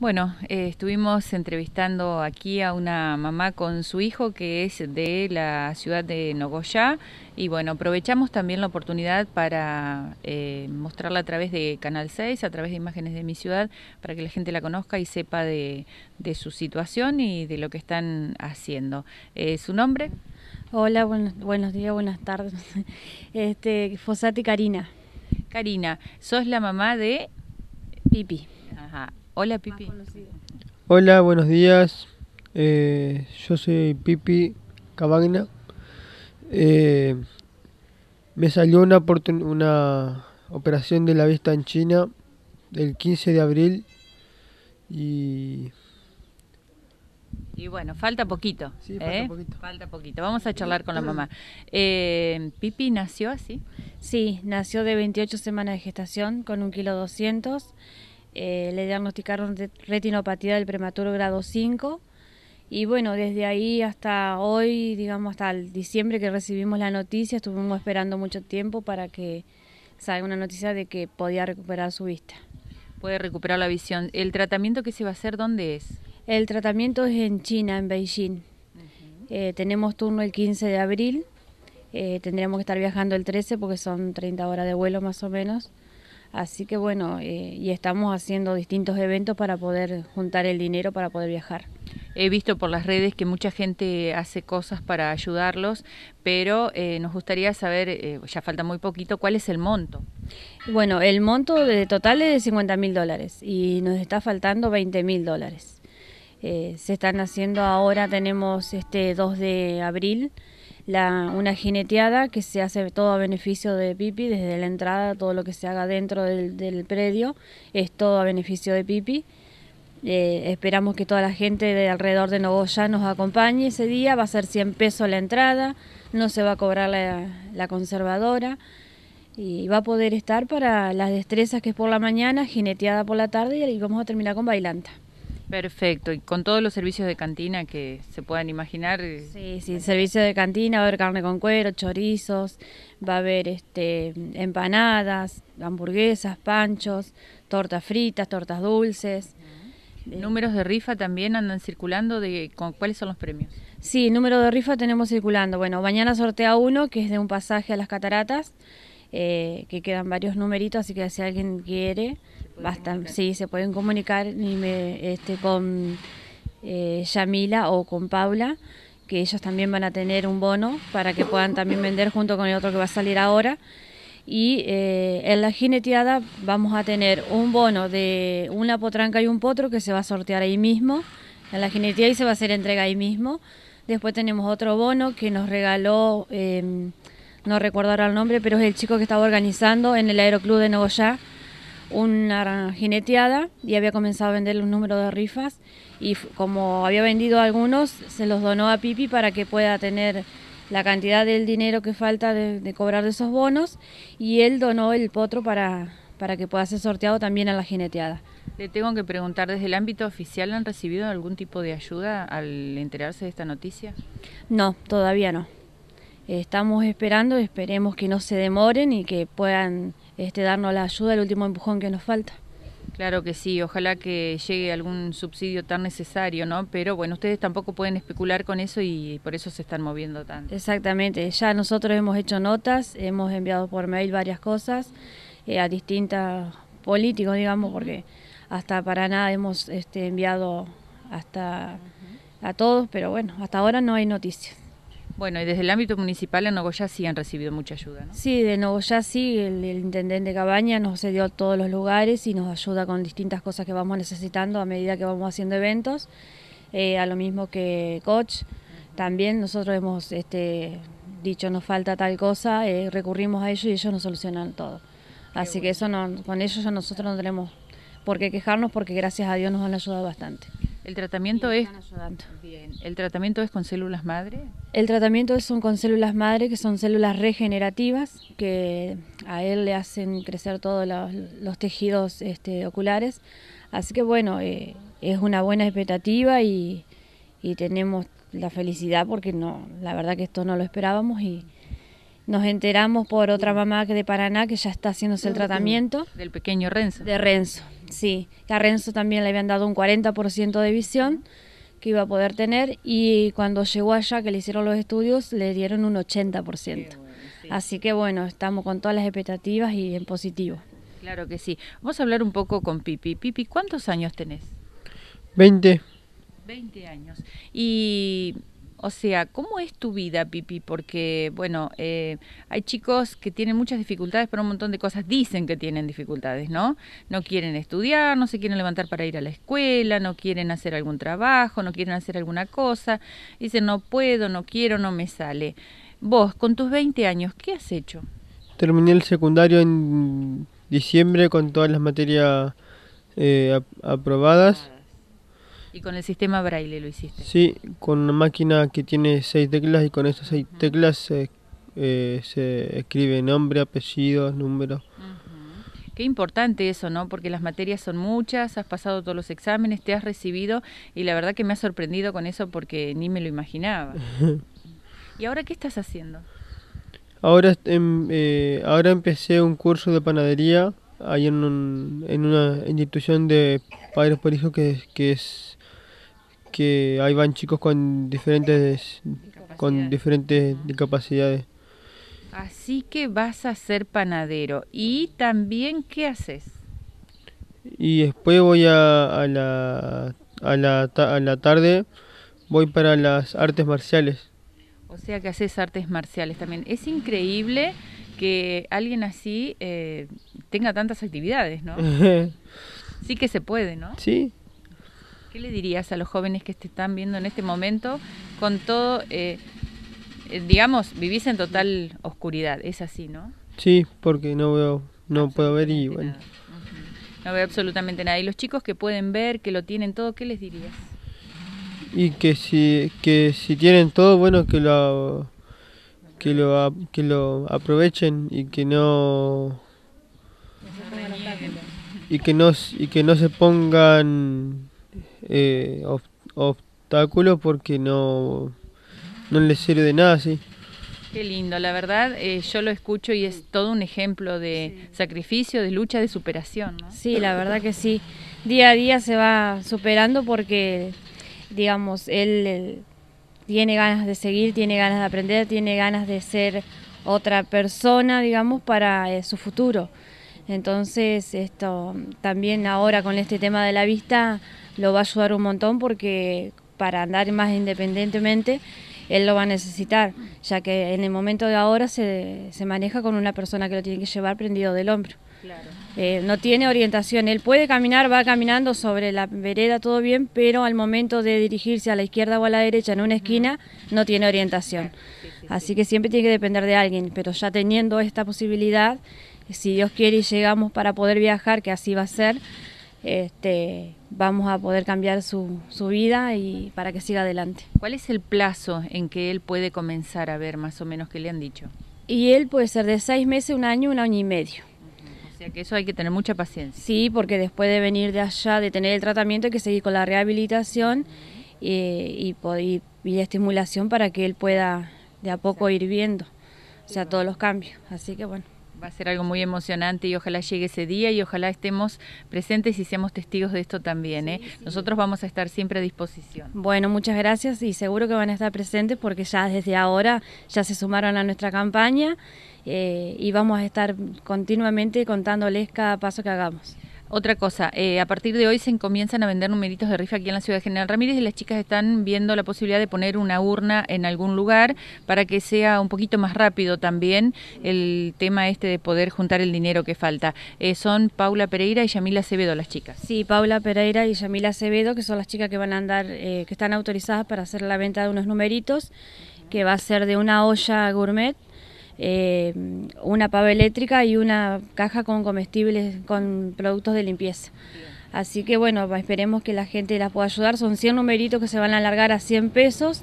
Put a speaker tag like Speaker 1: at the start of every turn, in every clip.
Speaker 1: Bueno, eh, estuvimos entrevistando aquí a una mamá con su hijo que es de la ciudad de Nogoyá y bueno, aprovechamos también la oportunidad para eh, mostrarla a través de Canal 6, a través de imágenes de mi ciudad, para que la gente la conozca y sepa de, su situación y de lo que están haciendo. Eh, ¿Su nombre?
Speaker 2: Hola, buenos, buenos días, buenas tardes. Este, Karina. Karina, sos la mamá de... Pipi.
Speaker 1: Ajá. Hola Pipi.
Speaker 3: Hola, buenos días. Eh, yo soy Pipi Cabagna, eh, me salió una, una operación de la vista en China el 15 de
Speaker 1: abril y y bueno, falta ¿eh? poquito.
Speaker 2: falta, poquito. Vamos a charlar con la mamá. ¿Pipi nació así? Sí, nació de 28 semanas de gestación con un kilo 200. Eh, le diagnosticaron retinopatía del prematuro grado 5 y bueno, desde ahí hasta hoy, digamos hasta el diciembre que recibimos la noticia, estuvimos esperando mucho tiempo para que salga una noticia de que podía recuperar su vista. Puede recuperar la visión. ¿El tratamiento que se va a hacer dónde es? El tratamiento es en China, en Beijing. Eh, tenemos turno el 15 de abril. Eh, tendremos que estar viajando el 13 porque son 30 horas de vuelo más o menos. Así que bueno, eh, y estamos haciendo distintos eventos para poder juntar el dinero para poder viajar. He visto por las redes que mucha
Speaker 1: gente hace cosas para ayudarlos, pero eh, nos gustaría saber, eh, ya falta
Speaker 2: muy poquito, ¿cuál es el monto? Bueno, el monto de total es de 50 mil dólares y nos está faltando 20 mil dólares. se están haciendo ahora, tenemos este 2 de abril, una jineteada que se hace todo a beneficio de Pipi, desde la entrada, todo lo que se haga dentro del, predio es todo a beneficio de Pipi. Eh, esperamos que toda la gente de alrededor de Nogoya nos acompañe ese día, va a ser 100 pesos la entrada, no se va a cobrar la, la conservadora y va a poder estar para las destrezas que es por la mañana, jineteada por la tarde y vamos a terminar con bailanta.
Speaker 1: Perfecto, y con todos los servicios de cantina que se puedan
Speaker 2: imaginar. Eh, sí, sí, servicio de cantina, va a haber carne con cuero, chorizos, va a haber este empanadas, hamburguesas, panchos, tortas fritas, tortas dulces. Eh. ¿Números de rifa también andan circulando? de con, ¿Cuáles son los premios? Sí, número de rifa tenemos circulando. Bueno, mañana sortea uno, que es de un pasaje a las cataratas. Eh, que quedan varios numeritos, así que si alguien quiere, basta, sí, se pueden comunicar este, con eh, Yamila o con Paula, que ellos también van a tener un bono para que puedan también vender junto con el otro que va a salir ahora. Y eh, en la jineteada vamos a tener un bono de una potranca y un potro que se va a sortear ahí mismo. En la jineteada y se va a hacer entrega ahí mismo. Después tenemos otro bono que nos regaló... Em, no recuerdo ahora el nombre, pero es el chico que estaba organizando en el Aeroclub de Nogoyá una jineteada y había comenzado a vender un número de rifas y como había vendido algunos, se los donó a Pipi para que pueda tener la cantidad del dinero que falta de, cobrar de esos bonos y él donó el potro para, para que pueda ser sorteado también a la jineteada.
Speaker 1: Le tengo que preguntar, ¿desde el ámbito oficial han recibido algún tipo de ayuda al enterarse de esta
Speaker 2: noticia? No, todavía no estamos esperando, esperemos que no se demoren y que puedan este, darnos la ayuda, el último empujón que nos falta. Claro que sí,
Speaker 1: ojalá que llegue algún subsidio tan necesario, ¿no? Pero bueno, ustedes tampoco pueden especular con
Speaker 2: eso y por eso se están moviendo tanto. Exactamente, ya nosotros hemos hecho notas, hemos enviado por mail varias cosas eh, a distintos políticos, digamos, porque hasta para nada hemos este, enviado hasta a todos, pero bueno, hasta ahora no hay noticias.
Speaker 1: Bueno, y desde el ámbito municipal en Nogoyá sí han recibido mucha ayuda, ¿no?
Speaker 2: Sí, de Nogoyá sí, el, intendente Cabaña nos cedió a todos los lugares y nos ayuda con distintas cosas que vamos necesitando a medida que vamos haciendo eventos, eh, a lo mismo que Coach. También nosotros hemos este, dicho nos falta tal cosa, eh, recurrimos a ellos y ellos nos solucionan todo. Así que eso no, con ellos nosotros no tenemos por qué quejarnos porque gracias a Dios nos han ayudado bastante. ¿El tratamiento es ¿El tratamiento es
Speaker 1: con células madre?
Speaker 2: El tratamiento son con células madre, que son células regenerativas, que a él le hacen crecer todos los, tejidos este, oculares. Así que bueno, eh, es una buena expectativa y, y tenemos la felicidad porque no, la verdad que esto no lo esperábamos y, nos enteramos por otra mamá que de Paraná que ya está haciéndose el ah, tratamiento. Del pequeño Renzo. De Renzo, sí. a Renzo también le habían dado un 40% de visión que iba a poder tener y cuando llegó allá que le hicieron los estudios le dieron un 80%. Así que bueno, estamos con todas las expectativas y en positivo.
Speaker 1: Claro que sí. Vamos a hablar un poco con Pipi. Pipi, ¿cuántos años tenés? 20. 20 años. ¿Y o sea, ¿cómo es tu vida, Pipi? Porque, bueno, eh, hay chicos que tienen muchas dificultades pero un montón de cosas. Dicen que tienen dificultades, ¿no? No quieren estudiar, no se quieren levantar para ir a la escuela, no quieren hacer algún trabajo, no quieren hacer alguna cosa. Dicen, no puedo, no quiero, no me sale. Vos, con tus 20 años, ¿qué has hecho?
Speaker 3: Terminé el secundario en diciembre con todas las materias eh, aprobadas
Speaker 1: ¿Y con el sistema braille lo hiciste?
Speaker 3: Sí, con una máquina que tiene seis teclas y con esas seis teclas eh, se escribe nombre, apellido, número.
Speaker 1: Qué importante eso, ¿no? Porque las materias son muchas, has pasado todos los exámenes, te has recibido y la verdad que me ha sorprendido con eso porque ni me lo imaginaba. ¿Y ahora qué estás haciendo?
Speaker 3: Ahora, em, eh, ahora empecé un curso de panadería ahí en, un, en una institución de padres por hijos que, que es que ahí van chicos con diferentes con diferentes discapacidades.
Speaker 1: Así que vas a ser panadero. ¿Y también qué haces?
Speaker 3: Y después voy a, la, a, la, tarde, voy para las artes marciales.
Speaker 1: O sea que haces artes marciales también. Es increíble que alguien así eh, tenga tantas actividades, ¿no? sí que se puede, ¿no? Sí, ¿Qué le dirías a los jóvenes que te están viendo en este momento con todo, eh, eh, digamos, vivís en total oscuridad? Es así, ¿no?
Speaker 3: Sí, porque no veo, no puedo ver y bueno.
Speaker 1: No veo absolutamente nada. ¿Y los chicos que pueden ver, que lo tienen todo, qué les dirías?
Speaker 3: Y que si, que si tienen todo, bueno, que lo, que lo, que lo aprovechen y que no y que no y que no se pongan eh, obstáculos porque no, no le sirve de nada, sí.
Speaker 1: Qué lindo, la verdad, eh, yo lo escucho y es
Speaker 2: todo un ejemplo de sacrificio, de lucha, de superación. ¿no? Sí, la verdad que sí. Día a día se va superando porque, digamos, él, tiene ganas de seguir, tiene ganas de aprender, tiene ganas de ser otra persona, digamos, para eh, su futuro. Entonces, esto también ahora con este tema de la vista lo va a ayudar un montón porque para andar más independientemente él lo va a necesitar, ya que en el momento de ahora se, se maneja con una persona que lo tiene que llevar prendido del hombro. Eh, no tiene orientación, él puede caminar, va caminando sobre la vereda, todo bien, pero al momento de dirigirse a la izquierda o a la derecha en una esquina, no tiene orientación. Así que siempre tiene que depender de alguien, pero ya teniendo esta posibilidad, si Dios quiere y llegamos para poder viajar, que así va a ser, este, vamos a poder cambiar su, vida y para que siga adelante. ¿Cuál es el plazo
Speaker 1: en que él puede comenzar a ver más o menos qué le han dicho?
Speaker 2: Y él puede ser de seis meses, un año, un año y medio. O sea que eso hay que tener mucha paciencia. Sí, porque después de venir de allá, de tener el tratamiento, hay que seguir con la rehabilitación y, y, la estimulación para que él pueda de a poco ir viendo, o sea, todos los cambios. Así que bueno.
Speaker 1: Va a ser algo muy emocionante y ojalá llegue ese día y ojalá estemos presentes y seamos testigos de
Speaker 2: esto también. ¿eh? Nosotros vamos a estar siempre a disposición. Bueno, muchas gracias y seguro que van a estar presentes porque ya desde ahora ya se sumaron a nuestra campaña eh, y vamos a estar continuamente contándoles cada paso que hagamos. Otra cosa, eh, a partir de hoy
Speaker 1: se comienzan a vender numeritos de rifa aquí en la ciudad General Ramírez y las chicas están viendo la posibilidad de poner una urna en algún lugar para que sea un poquito más rápido también el tema este de poder juntar
Speaker 2: el dinero que falta. Eh, son Paula Pereira y Yamila Acevedo las chicas. Sí, Paula Pereira y Yamila Acevedo, que son las chicas que van a andar, eh, que están autorizadas para hacer la venta de unos numeritos, que va a ser de una olla gourmet eh, una pava eléctrica y una caja con comestibles, con productos de limpieza. Así que bueno, esperemos que la gente las pueda ayudar. Son 100 numeritos que se van a alargar a 100 pesos.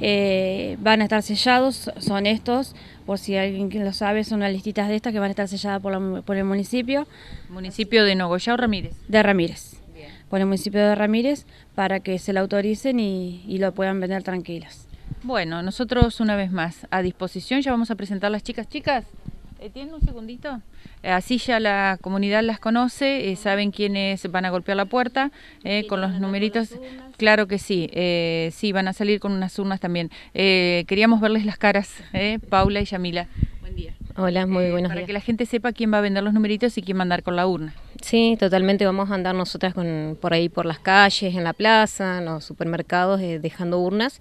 Speaker 2: Eh, van a estar sellados, son estos, por si alguien lo sabe, son unas listitas de estas que van a estar selladas por, el municipio. ¿Municipio de Nogoyá o Ramírez? De Ramírez. Por el municipio de Ramírez para que se la autoricen y, lo puedan vender tranquilos.
Speaker 1: Bueno, nosotros una vez más a disposición, ya vamos a presentar las chicas. Chicas, eh, ¿tienen un segundito? Eh, así ya la comunidad las conoce, eh, saben quiénes van a golpear la puerta con los numeritos. Claro que sí, sí, van a salir con unas urnas también. queríamos verles las caras, Paula y Yamila. Buen
Speaker 2: día. Hola, muy buenos
Speaker 1: días. Para que la gente sepa quién va a vender los numeritos y quién va a andar con la urna. Sí, totalmente. Vamos a andar nosotras por ahí por las calles, en la plaza, en los supermercados, eh, dejando urnas,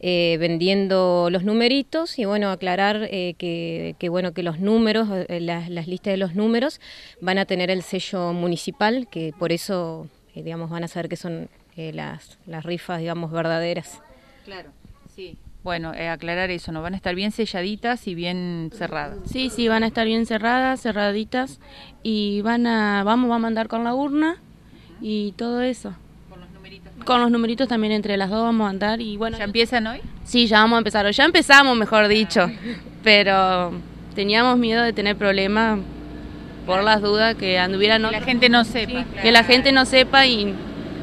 Speaker 1: eh, vendiendo los numeritos y bueno, aclarar eh, que, bueno que los números, las, las listas de los números van a tener el sello municipal, que por eso digamos van a saber que son las, las rifas digamos verdaderas. Claro, sí bueno, eh, aclarar eso, ¿no? Van a estar bien selladitas y bien cerradas. Sí, sí, van a estar bien cerradas, cerraditas y van a, vamos, a andar con la urna y todo eso. Con los numeritos. Con los numeritos también entre las dos vamos a andar y bueno. ¿Ya empiezan hoy? Sí, ya vamos a empezar, o ya empezamos, mejor dicho, pero teníamos miedo de tener problemas por las dudas que anduvieran... Que la gente no sepa. Que la gente no sepa
Speaker 2: y,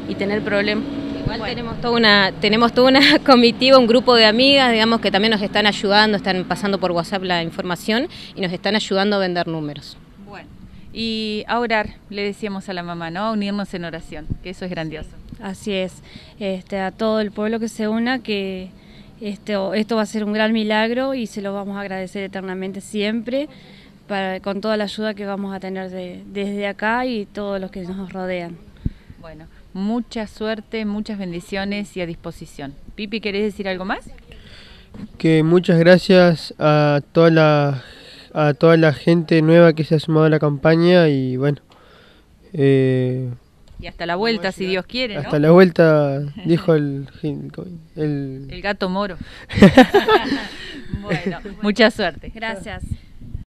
Speaker 2: y tener problemas. Igual tenemos
Speaker 1: toda una tenemos toda una comitiva, un grupo de amigas, digamos que también nos están ayudando, están pasando por WhatsApp la información y nos están ayudando a vender números. Bueno. Y a orar, le decíamos a la mamá, ¿no? A unirnos en oración,
Speaker 2: que eso es grandioso. Así es. Este, a todo el pueblo que se una que esto, esto va a ser un gran milagro y se lo vamos a agradecer eternamente siempre. con toda la ayuda que vamos a tener desde acá y todos los que nos rodean.
Speaker 1: Bueno, Mucha suerte, muchas bendiciones y a disposición. Pipi, ¿querés decir algo más?
Speaker 3: Que muchas gracias a toda la, a toda la gente nueva que se ha sumado a la campaña y bueno. Eh,
Speaker 1: y hasta la vuelta, si Dios quiere. Hasta la vuelta,
Speaker 3: dijo el, el, el
Speaker 1: gato moro. bueno, mucha suerte. Gracias.